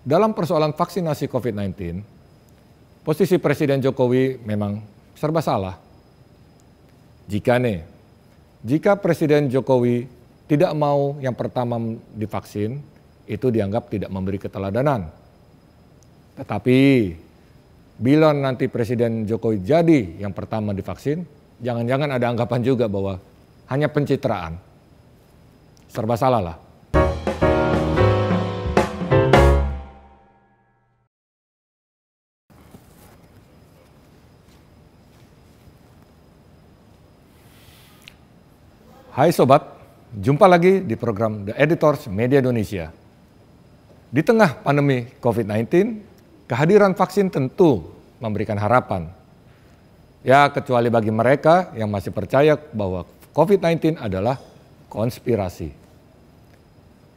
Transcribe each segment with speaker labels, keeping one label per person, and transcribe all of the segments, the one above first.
Speaker 1: Dalam persoalan vaksinasi COVID-19, posisi Presiden Jokowi memang serba salah. Jika nih, jika Presiden Jokowi tidak mau yang pertama divaksin, itu dianggap tidak memberi keteladanan. Tetapi bila nanti Presiden Jokowi jadi yang pertama divaksin, jangan-jangan ada anggapan juga bahwa hanya pencitraan. Serba salah lah. Hai sobat, jumpa lagi di program The Editors Media Indonesia. Di tengah pandemi COVID-19, kehadiran vaksin tentu memberikan harapan. Ya, kecuali bagi mereka yang masih percaya bahwa COVID-19 adalah konspirasi.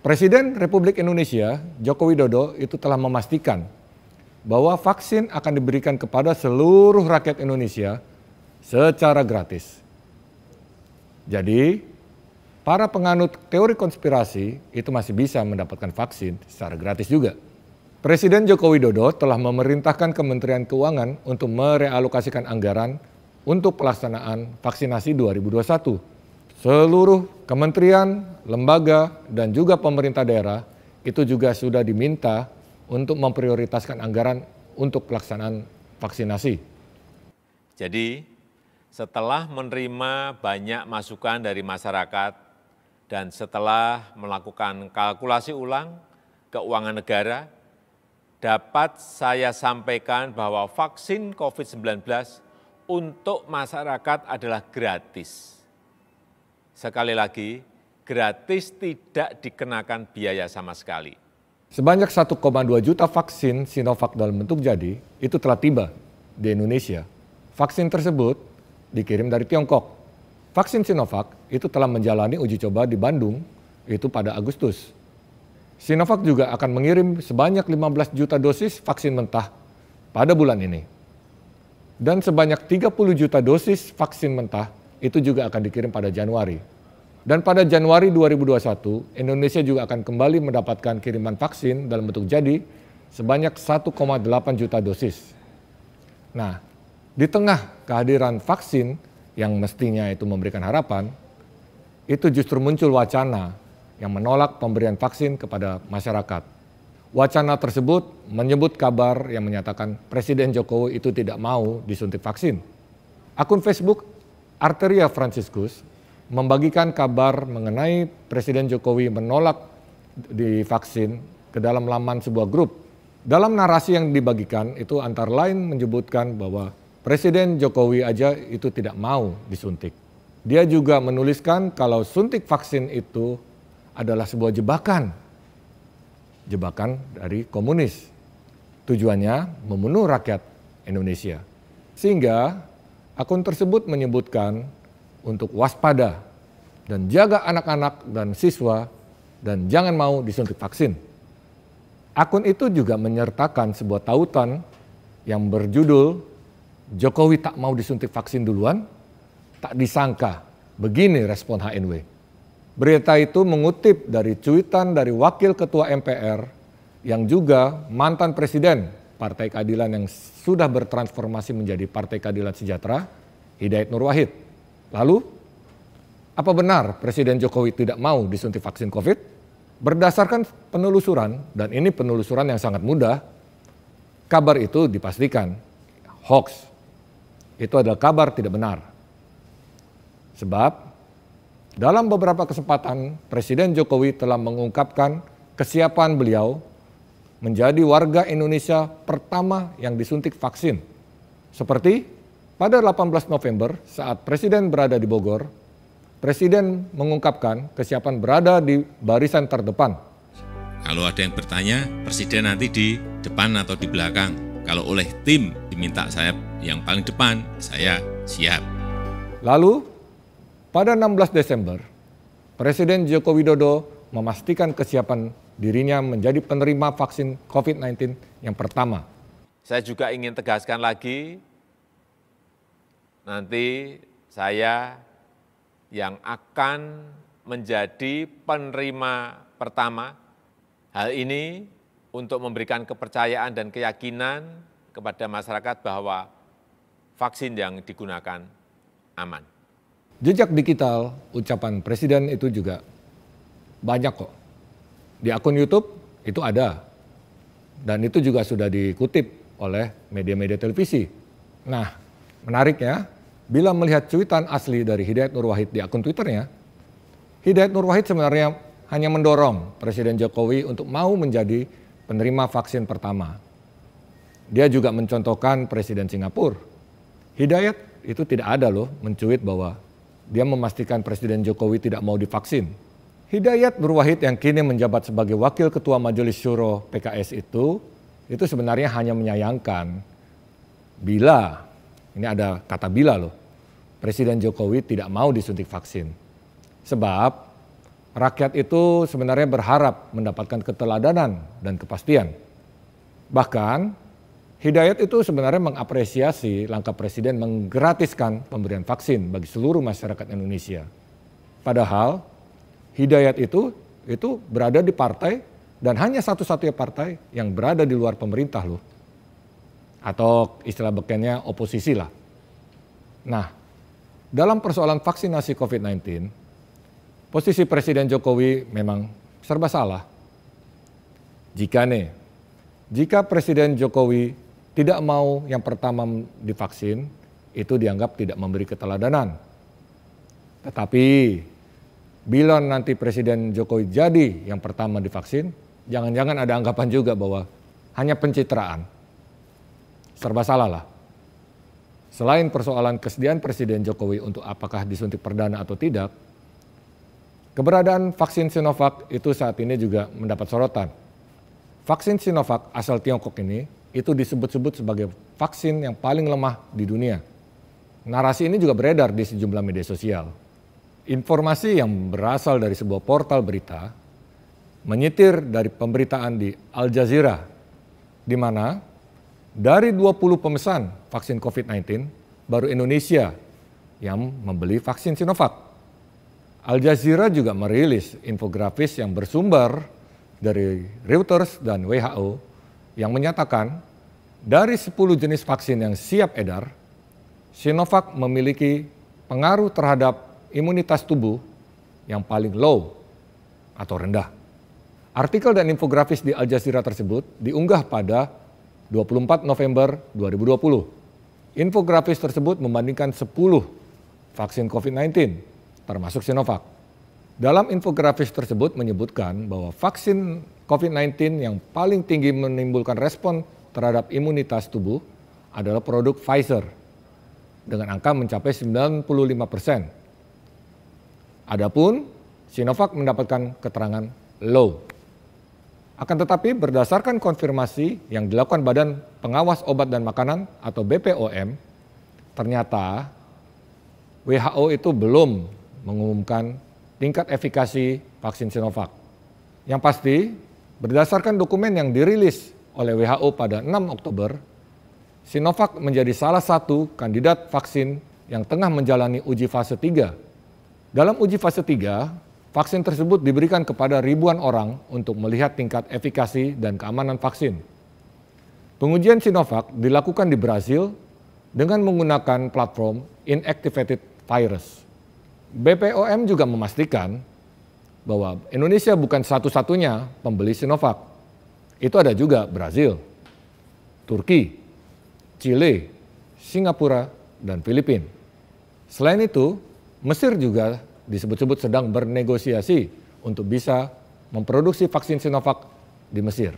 Speaker 1: Presiden Republik Indonesia Joko Widodo itu telah memastikan bahwa vaksin akan diberikan kepada seluruh rakyat Indonesia secara gratis. Jadi, para penganut teori konspirasi itu masih bisa mendapatkan vaksin secara gratis juga. Presiden Joko Widodo telah memerintahkan Kementerian Keuangan untuk merealokasikan anggaran untuk pelaksanaan vaksinasi 2021. Seluruh kementerian, lembaga, dan juga pemerintah daerah itu juga sudah diminta untuk memprioritaskan anggaran untuk pelaksanaan vaksinasi.
Speaker 2: Jadi, setelah menerima banyak masukan dari masyarakat dan setelah melakukan kalkulasi ulang keuangan negara, dapat saya sampaikan bahwa vaksin COVID-19 untuk masyarakat adalah gratis. Sekali lagi, gratis tidak dikenakan biaya sama sekali.
Speaker 1: Sebanyak 1,2 juta vaksin Sinovac dalam bentuk jadi itu telah tiba di Indonesia. Vaksin tersebut dikirim dari Tiongkok Vaksin Sinovac itu telah menjalani uji coba di Bandung itu pada Agustus. Sinovac juga akan mengirim sebanyak 15 juta dosis vaksin mentah pada bulan ini. Dan sebanyak 30 juta dosis vaksin mentah itu juga akan dikirim pada Januari. Dan pada Januari 2021, Indonesia juga akan kembali mendapatkan kiriman vaksin dalam bentuk jadi sebanyak 1,8 juta dosis. Nah, di tengah kehadiran vaksin yang mestinya itu memberikan harapan, itu justru muncul wacana yang menolak pemberian vaksin kepada masyarakat. Wacana tersebut menyebut kabar yang menyatakan Presiden Jokowi itu tidak mau disuntik vaksin. Akun Facebook Arteria Franciscus membagikan kabar mengenai Presiden Jokowi menolak divaksin ke dalam laman sebuah grup. Dalam narasi yang dibagikan itu antara lain menyebutkan bahwa Presiden Jokowi aja itu tidak mau disuntik. Dia juga menuliskan kalau suntik vaksin itu adalah sebuah jebakan. Jebakan dari komunis. Tujuannya membunuh rakyat Indonesia. Sehingga akun tersebut menyebutkan untuk waspada dan jaga anak-anak dan siswa dan jangan mau disuntik vaksin. Akun itu juga menyertakan sebuah tautan yang berjudul Jokowi tak mau disuntik vaksin duluan, tak disangka begini respon HNW. Berita itu mengutip dari cuitan dari Wakil Ketua MPR yang juga mantan Presiden Partai Keadilan yang sudah bertransformasi menjadi Partai Keadilan Sejahtera, Hidayat Nur Wahid. Lalu, apa benar Presiden Jokowi tidak mau disuntik vaksin COVID? Berdasarkan penelusuran, dan ini penelusuran yang sangat mudah, kabar itu dipastikan hoax itu adalah kabar tidak benar. Sebab dalam beberapa kesempatan Presiden Jokowi telah mengungkapkan kesiapan beliau menjadi warga Indonesia pertama yang disuntik vaksin. Seperti pada 18 November saat Presiden berada di Bogor, Presiden mengungkapkan kesiapan berada di barisan terdepan.
Speaker 2: Kalau ada yang bertanya, Presiden nanti di depan atau di belakang? Kalau oleh tim diminta saya yang paling depan, saya siap.
Speaker 1: Lalu, pada 16 Desember, Presiden Joko Widodo memastikan kesiapan dirinya menjadi penerima vaksin COVID-19 yang pertama.
Speaker 2: Saya juga ingin tegaskan lagi, nanti saya yang akan menjadi penerima pertama. Hal ini untuk memberikan kepercayaan dan keyakinan kepada masyarakat bahwa vaksin yang digunakan aman.
Speaker 1: Jejak digital ucapan presiden itu juga banyak kok. Di akun YouTube itu ada. Dan itu juga sudah dikutip oleh media-media televisi. Nah, menariknya, bila melihat cuitan asli dari Hidayat Nur Wahid di akun Twitternya, Hidayat Nur Wahid sebenarnya hanya mendorong Presiden Jokowi untuk mau menjadi penerima vaksin pertama. Dia juga mencontohkan Presiden Singapura. Hidayat itu tidak ada loh mencuit bahwa dia memastikan Presiden Jokowi tidak mau divaksin. Hidayat Nur yang kini menjabat sebagai Wakil Ketua Majelis Syuro PKS itu, itu sebenarnya hanya menyayangkan bila, ini ada kata bila loh, Presiden Jokowi tidak mau disuntik vaksin. Sebab Rakyat itu sebenarnya berharap mendapatkan keteladanan dan kepastian. Bahkan, Hidayat itu sebenarnya mengapresiasi langkah Presiden menggratiskan pemberian vaksin bagi seluruh masyarakat Indonesia. Padahal, Hidayat itu itu berada di partai dan hanya satu-satunya partai yang berada di luar pemerintah loh. Atau istilah bekennya oposisi lah. Nah, dalam persoalan vaksinasi COVID-19, posisi Presiden Jokowi memang serba salah. Jika nih, jika Presiden Jokowi tidak mau yang pertama divaksin, itu dianggap tidak memberi keteladanan. Tetapi bila nanti Presiden Jokowi jadi yang pertama divaksin, jangan-jangan ada anggapan juga bahwa hanya pencitraan. Serba salah lah. Selain persoalan kesediaan Presiden Jokowi untuk apakah disuntik perdana atau tidak, Keberadaan vaksin Sinovac itu saat ini juga mendapat sorotan. Vaksin Sinovac asal Tiongkok ini itu disebut-sebut sebagai vaksin yang paling lemah di dunia. Narasi ini juga beredar di sejumlah media sosial. Informasi yang berasal dari sebuah portal berita menyitir dari pemberitaan di Al Jazeera, di mana dari 20 pemesan vaksin COVID-19, baru Indonesia yang membeli vaksin Sinovac. Al Jazeera juga merilis infografis yang bersumber dari Reuters dan WHO yang menyatakan dari 10 jenis vaksin yang siap edar, Sinovac memiliki pengaruh terhadap imunitas tubuh yang paling low atau rendah. Artikel dan infografis di Al Jazeera tersebut diunggah pada 24 November 2020. Infografis tersebut membandingkan 10 vaksin COVID-19 termasuk Sinovac. Dalam infografis tersebut menyebutkan bahwa vaksin COVID-19 yang paling tinggi menimbulkan respon terhadap imunitas tubuh adalah produk Pfizer dengan angka mencapai 95 persen. Adapun Sinovac mendapatkan keterangan low. Akan tetapi berdasarkan konfirmasi yang dilakukan Badan Pengawas Obat dan Makanan atau BPOM, ternyata WHO itu belum mengumumkan tingkat efikasi vaksin Sinovac. Yang pasti, berdasarkan dokumen yang dirilis oleh WHO pada 6 Oktober, Sinovac menjadi salah satu kandidat vaksin yang tengah menjalani uji fase 3. Dalam uji fase 3, vaksin tersebut diberikan kepada ribuan orang untuk melihat tingkat efikasi dan keamanan vaksin. Pengujian Sinovac dilakukan di Brazil dengan menggunakan platform inactivated virus. BPOM juga memastikan bahwa Indonesia bukan satu-satunya pembeli Sinovac. Itu ada juga Brazil, Turki, Chile, Singapura, dan Filipina. Selain itu, Mesir juga disebut-sebut sedang bernegosiasi untuk bisa memproduksi vaksin Sinovac di Mesir.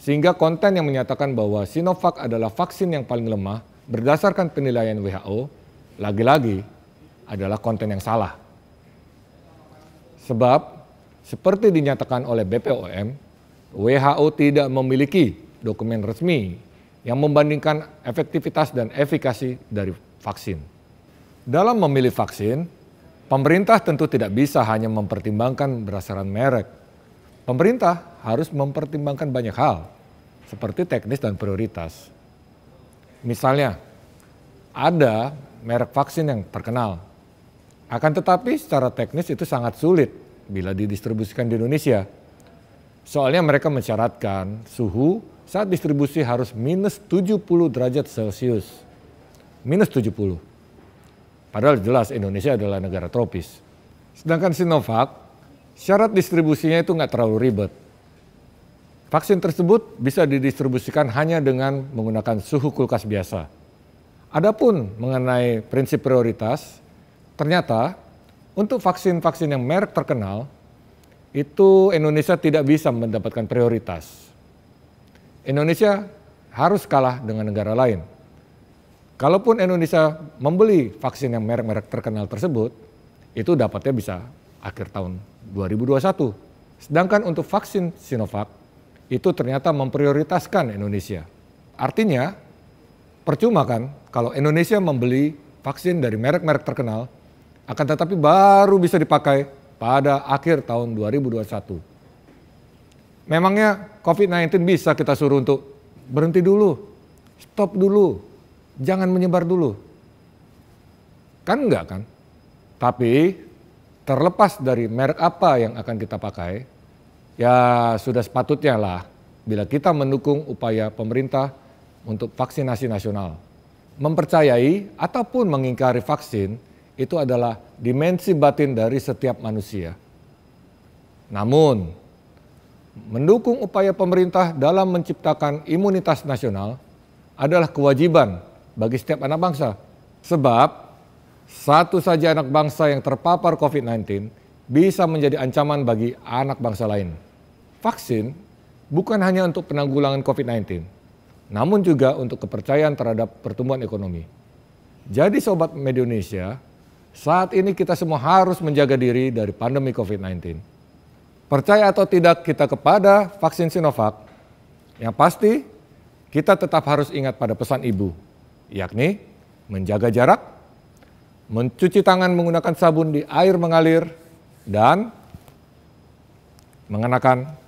Speaker 1: Sehingga konten yang menyatakan bahwa Sinovac adalah vaksin yang paling lemah berdasarkan penilaian WHO, lagi-lagi adalah konten yang salah. Sebab, seperti dinyatakan oleh BPOM, WHO tidak memiliki dokumen resmi yang membandingkan efektivitas dan efikasi dari vaksin. Dalam memilih vaksin, pemerintah tentu tidak bisa hanya mempertimbangkan berdasarkan merek. Pemerintah harus mempertimbangkan banyak hal, seperti teknis dan prioritas. Misalnya, ada merek vaksin yang terkenal, akan tetapi secara teknis itu sangat sulit bila didistribusikan di Indonesia. Soalnya mereka mensyaratkan suhu saat distribusi harus minus 70 derajat Celcius. Minus 70. Padahal jelas Indonesia adalah negara tropis. Sedangkan Sinovac, syarat distribusinya itu nggak terlalu ribet. Vaksin tersebut bisa didistribusikan hanya dengan menggunakan suhu kulkas biasa. Adapun mengenai prinsip prioritas, Ternyata untuk vaksin-vaksin yang merek terkenal itu Indonesia tidak bisa mendapatkan prioritas. Indonesia harus kalah dengan negara lain. Kalaupun Indonesia membeli vaksin yang merek-merek terkenal tersebut, itu dapatnya bisa akhir tahun 2021. Sedangkan untuk vaksin Sinovac, itu ternyata memprioritaskan Indonesia. Artinya, percuma kan kalau Indonesia membeli vaksin dari merek-merek terkenal akan tetapi baru bisa dipakai pada akhir tahun 2021. Memangnya COVID-19 bisa kita suruh untuk berhenti dulu, stop dulu, jangan menyebar dulu. Kan enggak kan? Tapi terlepas dari merek apa yang akan kita pakai, ya sudah sepatutnya lah bila kita mendukung upaya pemerintah untuk vaksinasi nasional. Mempercayai ataupun mengingkari vaksin itu adalah dimensi batin dari setiap manusia. Namun, mendukung upaya pemerintah dalam menciptakan imunitas nasional adalah kewajiban bagi setiap anak bangsa. Sebab, satu saja anak bangsa yang terpapar COVID-19 bisa menjadi ancaman bagi anak bangsa lain. Vaksin bukan hanya untuk penanggulangan COVID-19, namun juga untuk kepercayaan terhadap pertumbuhan ekonomi. Jadi Sobat Media Indonesia, saat ini kita semua harus menjaga diri dari pandemi COVID-19. Percaya atau tidak kita kepada vaksin Sinovac, yang pasti kita tetap harus ingat pada pesan ibu, yakni menjaga jarak, mencuci tangan menggunakan sabun di air mengalir, dan mengenakan